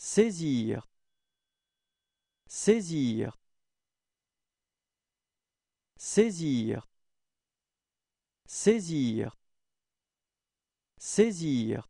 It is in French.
saisir saisir saisir saisir saisir